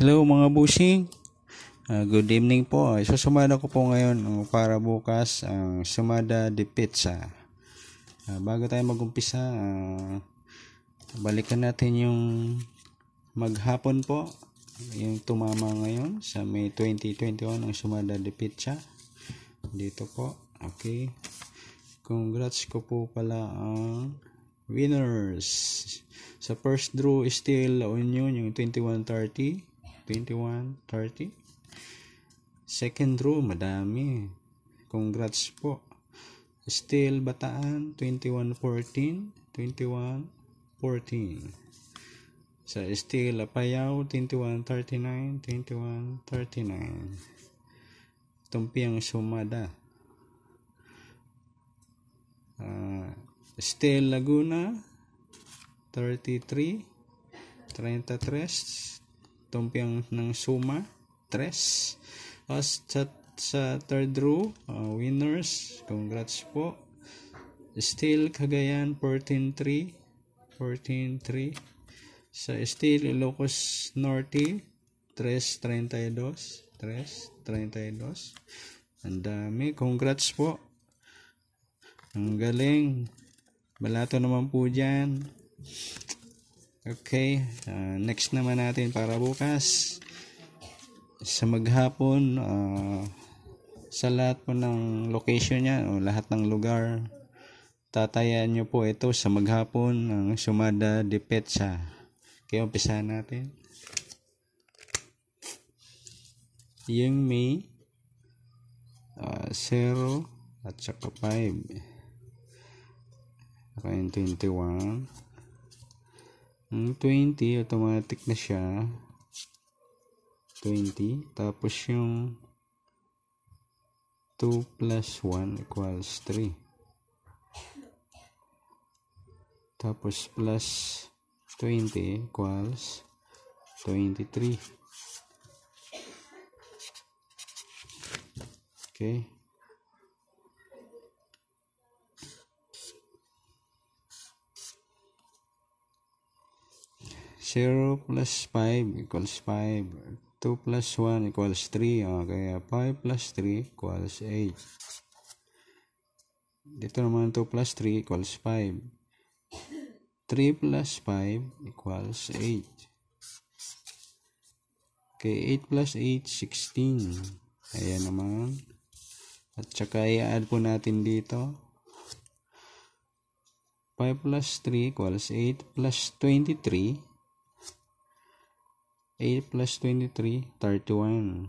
Hello mga bushing. Uh, ah, good evening po. Susumada ko po ngayon ah, para bukas ang uh, sumada de pizza. Uh, bago tayo magumpisa, uh, balikan natin yung maghapon po. Yung tumama ngayon sa May 2021 ang sumada de pizza. Dito po. Okay. Congrats ko po pala ang winners. Sa first draw, still La Union, yung 2130. 21, 30. Second row, madami. Congrats po. Still, Bataan, 21, 14. 21, Sa so, Still, Lapayaw, 21, 39. 21, Tumpiang Sumada. Uh, Still, Laguna, 33. 33 campeón ng suma 3 as sa, sa third row uh, winners congrats po Steel kagayan 14-3 14-3 sa Steel Ilocos Norte 3-32 3-32 ang dami congrats po ang galing balato naman po dyan Okay, uh, next naman natin para bukas sa maghapon uh, sa lahat po ng location niya o lahat ng lugar tatayaan niyo po ito sa maghapon ng Sumada de Petsa. Kaya umpisa natin. Yung May uh, 0 at saka 5. 21. 20, hmm, automatic na siya. 20. Tapos yung 2 plus 1 equals 3. Tapos plus 20 equals 23. Okay. 0 plus 5 equals 5. 2 plus 1 equals 3. okay kaya 5 plus 3 equals 8. Dito naman 2 plus 3 equals 5. 3 plus 5 equals 8. Okay, 8 plus 8, 16. Ayan naman. At saka i-add po natin dito. 5 plus 3 equals 8 plus 23 8 plus 23, 31.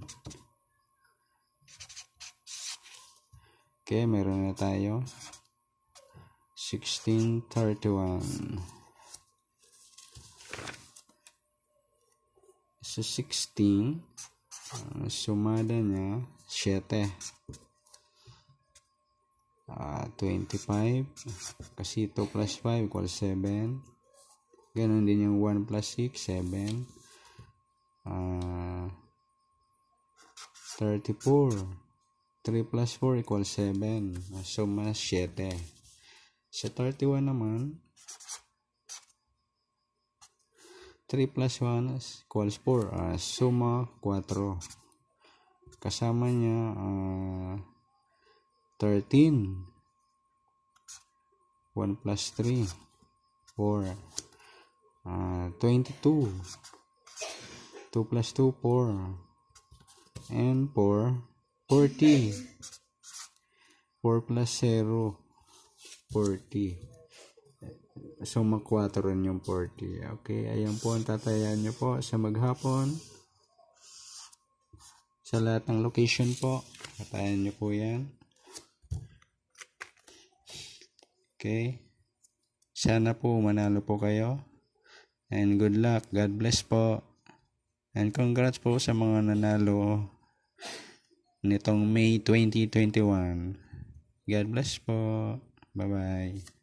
Okay, meron na tayo. 16, 31. So, 16, uh, sumada niya, 7. Uh, 25, kasi 2 plus 5 equals 7. ganun din yung 1 plus 6, 7. 34 ah, 3 plus 4 equals 7 so mas 7 sa 31 naman 3 plus 1 equals 4 uh, suma 4 kasama niya uh, 13 1 plus 3 4 uh, 22 2 plus 2, 4. And 4, 40. 4 plus 0, 40. So, mag-4 rin yung 40. Okay, ayan po ang tatayaan nyo po sa maghapon. Sa lahat ng location po, tatayan nyo po yan. Okay. Sana po manalo po kayo. And good luck. God bless po. And congrats po sa mga nanalo nitong May 2021. God bless po. Bye-bye.